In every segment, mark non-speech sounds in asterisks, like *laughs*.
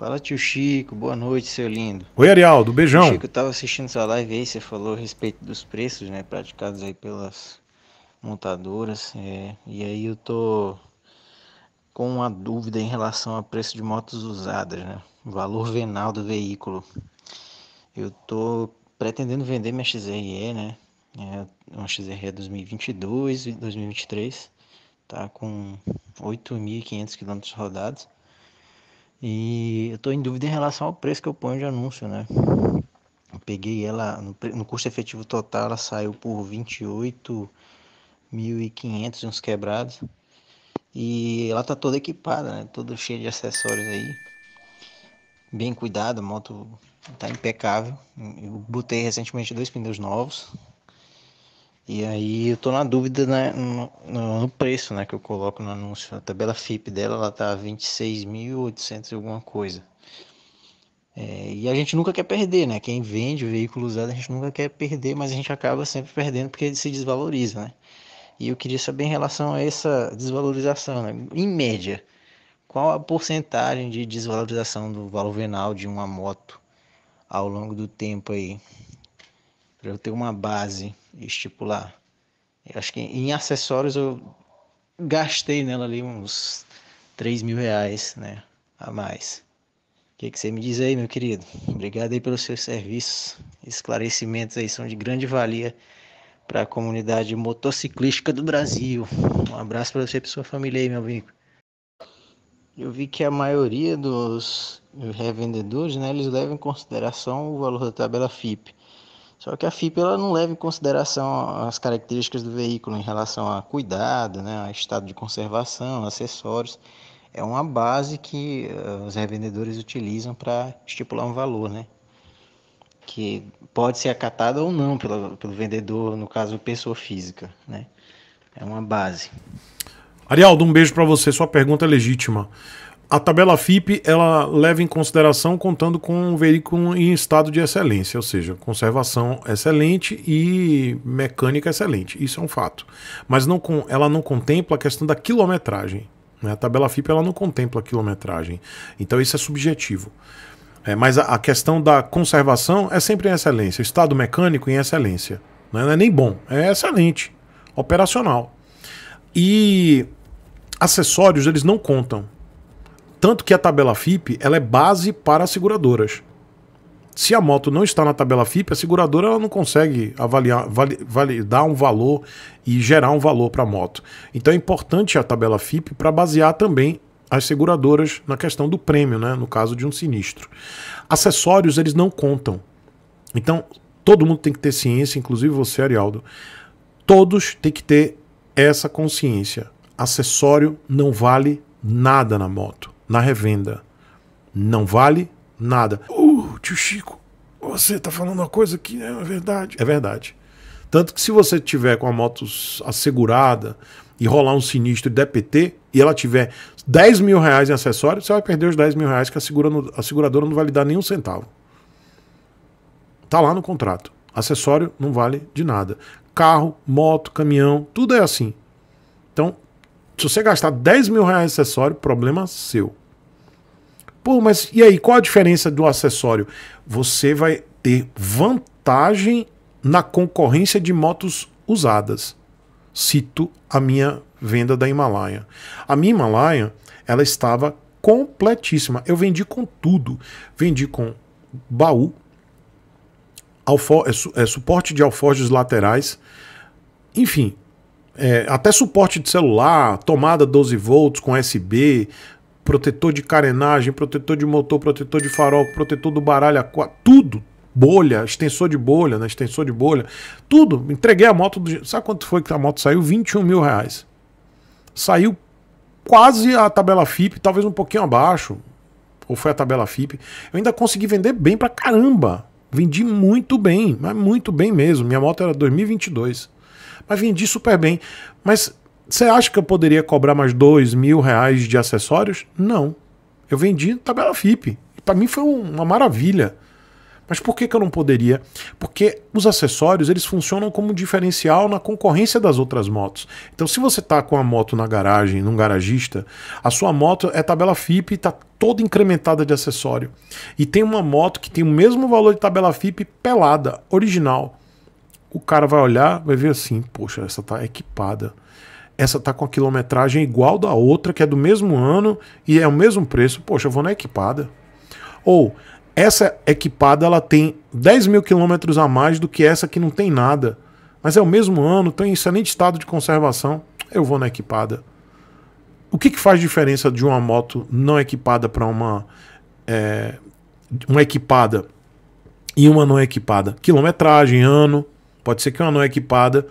Fala tio Chico, boa noite, seu lindo. Oi, Arialdo, beijão. Tio Chico, eu tava assistindo sua live aí, você falou a respeito dos preços, né, praticados aí pelas montadoras, é, e aí eu tô com uma dúvida em relação ao preço de motos usadas, né, valor venal do veículo. Eu tô pretendendo vender minha XRE, né, é uma XRE 2022 e 2023, tá com 8.500 quilômetros rodados. E eu estou em dúvida em relação ao preço que eu ponho de anúncio, né? Eu peguei ela no, custo efetivo total, ela saiu por 28.500 uns quebrados. E ela tá toda equipada, né? Toda cheia de acessórios aí. Bem cuidada, a moto tá impecável. Eu botei recentemente dois pneus novos, e aí eu tô na dúvida né, no, no, preço né, que eu coloco no anúncio. A tabela FIP dela ela tá 26.800 e alguma coisa. É, e a gente nunca quer perder, né? Quem vende veículo usado, a gente nunca quer perder, mas a gente acaba sempre perdendo porque ele se desvaloriza, né? E eu queria saber em relação a essa desvalorização, né? Em média, qual a porcentagem de desvalorização do valor venal de uma moto ao longo do tempo aí? para eu ter uma base estipular. Eu acho que em acessórios eu gastei nela ali uns 3 mil reais né, a mais. O que, que você me diz aí, meu querido? Obrigado aí pelos seus serviços. Esclarecimentos aí são de grande valia para a comunidade motociclística do Brasil. Um abraço para você e para sua família aí, meu amigo. Eu vi que a maioria dos revendedores, né, eles levam em consideração o valor da tabela FIP. Só que a FIP ela não leva em consideração as características do veículo em relação a cuidado, né, a estado de conservação, acessórios. É uma base que eh, os revendedores utilizam para estipular um valor, né? Que pode ser acatada ou não pelo, pelo vendedor, no caso, pessoa física, né? É uma base. Arialdo, um beijo para você. Sua pergunta é legítima. A tabela FIP ela leva em consideração contando com um veículo em estado de excelência, ou seja, conservação excelente e mecânica excelente. Isso é um fato. Mas não com, ela não contempla a questão da quilometragem. Né? A tabela FIP ela não contempla a quilometragem. Então isso é subjetivo. É, mas a, a, questão da conservação é sempre em excelência. Estado mecânico em excelência. Né? Não é nem bom, é excelente, operacional. E acessórios eles não contam. Tanto que a tabela FIP ela é base para as seguradoras. Se a moto não está na tabela FIP, a seguradora ela não consegue avaliar, validar um valor e gerar um valor para a moto. Então é importante a tabela FIP para basear também as seguradoras na questão do prêmio, né? no caso de um sinistro. Acessórios eles não contam. Então todo mundo tem que ter ciência, inclusive você, Arialdo. Todos têm que ter essa consciência. Acessório não vale nada na moto na revenda. Não vale nada. Uh, tio Chico, você está falando uma coisa que é verdade. É verdade. Tanto que se você tiver com a moto assegurada e rolar um sinistro DPT e ela tiver 10 mil reais em acessório, você vai perder os 10 mil reais que a, segura, a seguradora não vai lhe dar nenhum centavo. Tá lá no contrato. Acessório não vale de nada. Carro, moto, caminhão, tudo é assim. Então, se você gastar 10 mil reais em acessório, problema seu. Pô, mas e aí, qual a diferença do acessório? Você vai ter vantagem na concorrência de motos usadas. Cito a minha venda da Himalaia. A minha Himalaia, ela estava completíssima. Eu vendi com tudo. Vendi com baú, é, é, suporte de alforjes laterais, enfim, é, até suporte de celular, tomada 12 volts com USB, protetor de carenagem, protetor de motor, protetor de farol, protetor do baralho, tudo, bolha, extensor de bolha, né? Extensor de bolha, tudo. Entreguei a moto. Do... Sabe quanto foi que a moto saiu? 21 mil reais. Saiu quase a tabela FIP, talvez um pouquinho abaixo. Ou foi a tabela FIP. Eu ainda consegui vender bem pra caramba. Vendi muito bem, mas muito bem mesmo. Minha moto era 2022. Mas vendi super bem. Mas você acha que eu poderia cobrar mais dois mil reais de acessórios? Não. Eu vendi tabela FIP. Para mim foi uma maravilha. Mas por que, que eu não poderia? Porque os acessórios eles funcionam como diferencial na concorrência das outras motos. Então, se você está com a moto na garagem, num garagista, a sua moto é tabela FIP e está toda incrementada de acessório. E tem uma moto que tem o mesmo valor de tabela FIP pelada, original. O cara vai olhar, vai ver assim: poxa, essa tá equipada essa tá com a quilometragem igual da outra, que é do mesmo ano e é o mesmo preço, poxa, eu vou na equipada. Ou essa equipada ela tem 10 mil quilômetros a mais do que essa que não tem nada, mas é o mesmo ano, tem então é excelente estado de conservação, eu vou na equipada. O que, que faz diferença de uma moto não equipada para uma, é, uma equipada e uma não equipada? Quilometragem, ano, pode ser que uma não equipada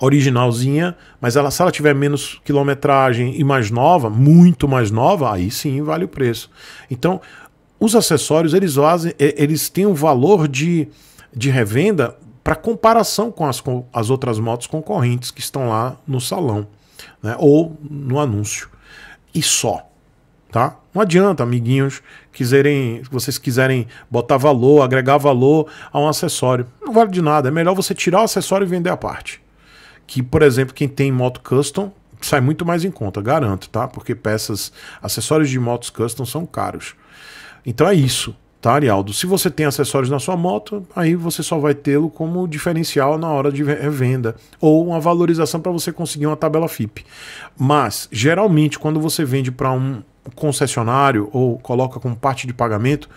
originalzinha, mas ela, se ela tiver menos quilometragem e mais nova, muito mais nova, aí sim vale o preço. Então, os acessórios eles fazem, eles têm um valor de, de revenda para comparação com as, com as outras motos concorrentes que estão lá no salão, né? Ou no anúncio. E só tá? Não adianta, amiguinhos, quiserem, vocês quiserem botar valor, agregar valor a um acessório. Não vale de nada. É melhor você tirar o acessório e vender a parte que, por exemplo, quem tem moto custom sai muito mais em conta, garanto, tá? Porque peças, acessórios de motos custom são caros. Então é isso, tá, Arialdo? Se você tem acessórios na sua moto, aí você só vai tê-lo como diferencial na hora de venda ou uma valorização para você conseguir uma tabela FIP. Mas, geralmente, quando você vende para um concessionário ou coloca como parte de pagamento,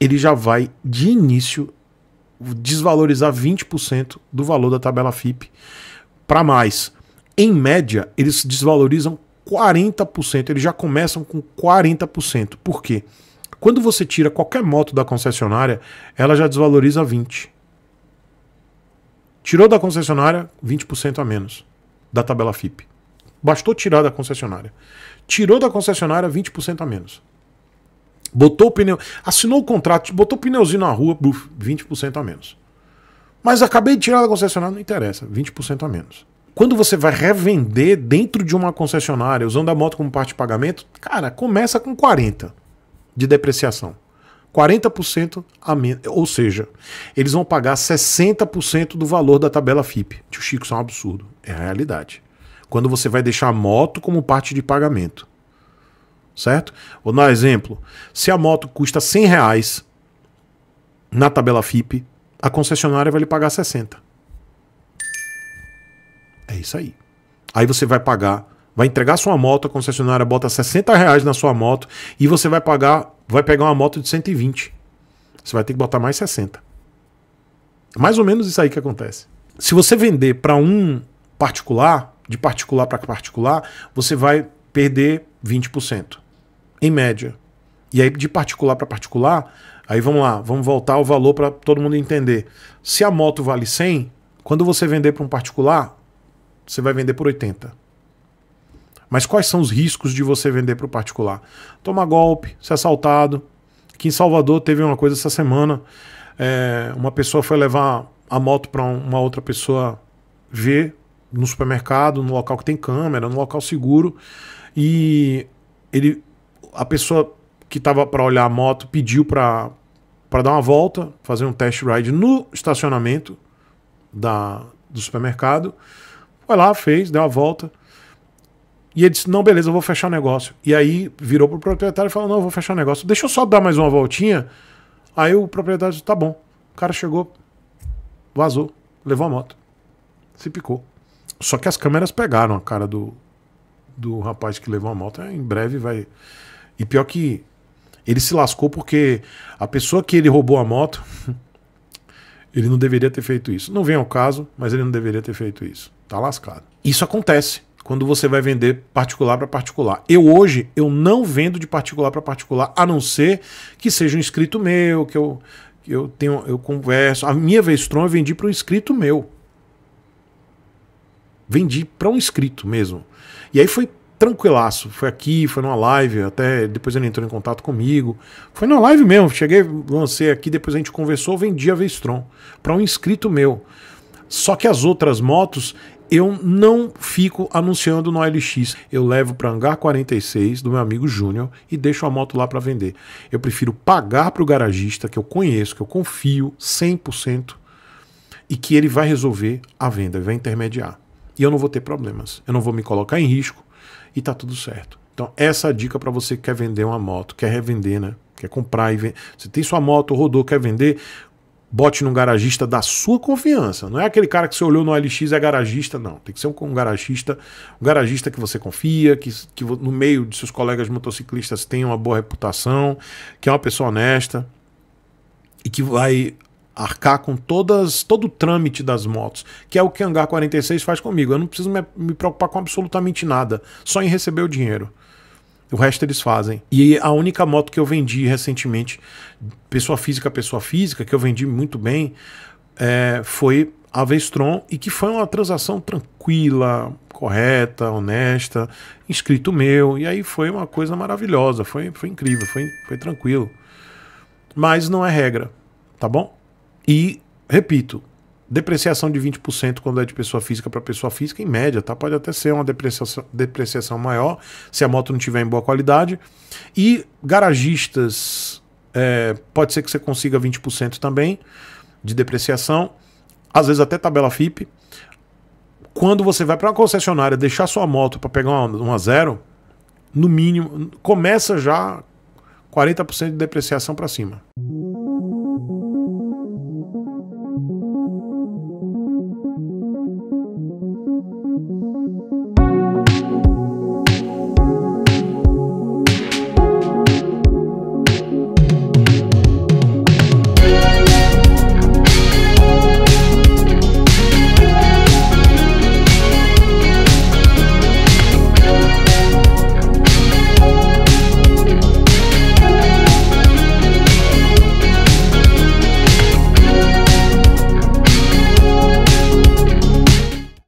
ele já vai de início desvalorizar 20% do valor da tabela FIP para mais. Em média, eles desvalorizam 40%, eles já começam com 40%. Por quê? Quando você tira qualquer moto da concessionária, ela já desvaloriza 20. Tirou da concessionária, 20% a menos da tabela FIP. Bastou tirar da concessionária. Tirou da concessionária 20% a menos. Botou o pneu, assinou o contrato, botou o pneuzinho na rua, buf, 20% a menos. Mas acabei de tirar da concessionária, não interessa, 20% a menos. Quando você vai revender dentro de uma concessionária, usando a moto como parte de pagamento, cara, começa com 40% de depreciação. 40% a menos. Ou seja, eles vão pagar 60% do valor da tabela FIP. Tio Chico, isso é um absurdo. É a realidade. Quando você vai deixar a moto como parte de pagamento. Certo? Vou dar um exemplo. Se a moto custa 100 reais na tabela FIP, a concessionária vai lhe pagar 60. É isso aí. Aí você vai pagar, vai entregar sua moto, a concessionária bota 60 reais na sua moto e você vai pagar, vai pegar uma moto de 120. Você vai ter que botar mais 60. Mais ou menos isso aí que acontece. Se você vender para um particular, de particular para particular, você vai perder 20%, em média. E aí, de particular para particular, Aí vamos lá, vamos voltar o valor para todo mundo entender. Se a moto vale 100, quando você vender para um particular, você vai vender por 80. Mas quais são os riscos de você vender para o particular? Tomar golpe, ser assaltado. Aqui em Salvador teve uma coisa essa semana. É, uma pessoa foi levar a moto para uma outra pessoa ver no supermercado, no local que tem câmera, no local seguro. E ele, a pessoa que estava para olhar a moto pediu para dar uma volta, fazer um test ride no estacionamento da, do supermercado. Foi lá, fez, deu a volta. E ele disse: Não, beleza, eu vou fechar o negócio. E aí virou pro proprietário e falou: Não, eu vou fechar o negócio. Deixa eu só dar mais uma voltinha. Aí o proprietário disse: Tá bom. O cara chegou, vazou, levou a moto. Se picou. Só que as câmeras pegaram a cara do, do rapaz que levou a moto. Em breve vai. E pior que ele se lascou porque a pessoa que ele roubou a moto, *laughs* ele não deveria ter feito isso. Não vem ao caso, mas ele não deveria ter feito isso. Tá lascado. Isso acontece quando você vai vender particular para particular. Eu hoje eu não vendo de particular para particular, a não ser que seja um inscrito meu, que eu que eu tenho, eu converso. A minha Vestron eu vendi para um inscrito meu. Vendi para um inscrito mesmo. E aí foi tranquilaço. Foi aqui, foi numa live, até depois ele entrou em contato comigo. Foi numa live mesmo, cheguei, lancei aqui, depois a gente conversou, vendi a Vestron para um inscrito meu. Só que as outras motos eu não fico anunciando no LX. Eu levo para hangar 46 do meu amigo Júnior e deixo a moto lá para vender. Eu prefiro pagar para o garagista que eu conheço, que eu confio 100% e que ele vai resolver a venda, vai intermediar. E eu não vou ter problemas. Eu não vou me colocar em risco, e tá tudo certo. Então, essa é a dica para você que quer vender uma moto, quer revender, né? Quer comprar e vender. Você tem sua moto, rodou, quer vender, bote num garagista da sua confiança. Não é aquele cara que você olhou no LX é garagista, não. Tem que ser um, um garagista, um garagista que você confia, que, que no meio de seus colegas motociclistas tem uma boa reputação, que é uma pessoa honesta e que vai arcar com todas todo o trâmite das motos, que é o que a Hangar 46 faz comigo. Eu não preciso me, me preocupar com absolutamente nada, só em receber o dinheiro. O resto eles fazem. E a única moto que eu vendi recentemente, pessoa física, pessoa física, que eu vendi muito bem, é, foi a Vestron e que foi uma transação tranquila, correta, honesta, inscrito meu. E aí foi uma coisa maravilhosa, foi, foi incrível, foi, foi tranquilo. Mas não é regra, tá bom? E, repito, depreciação de 20% quando é de pessoa física para pessoa física, em média, tá? Pode até ser uma depreciação, depreciação maior se a moto não tiver em boa qualidade. E garagistas, é, pode ser que você consiga 20% também de depreciação, às vezes até tabela FIP. Quando você vai para uma concessionária deixar sua moto para pegar uma, uma zero, no mínimo, começa já 40% de depreciação para cima.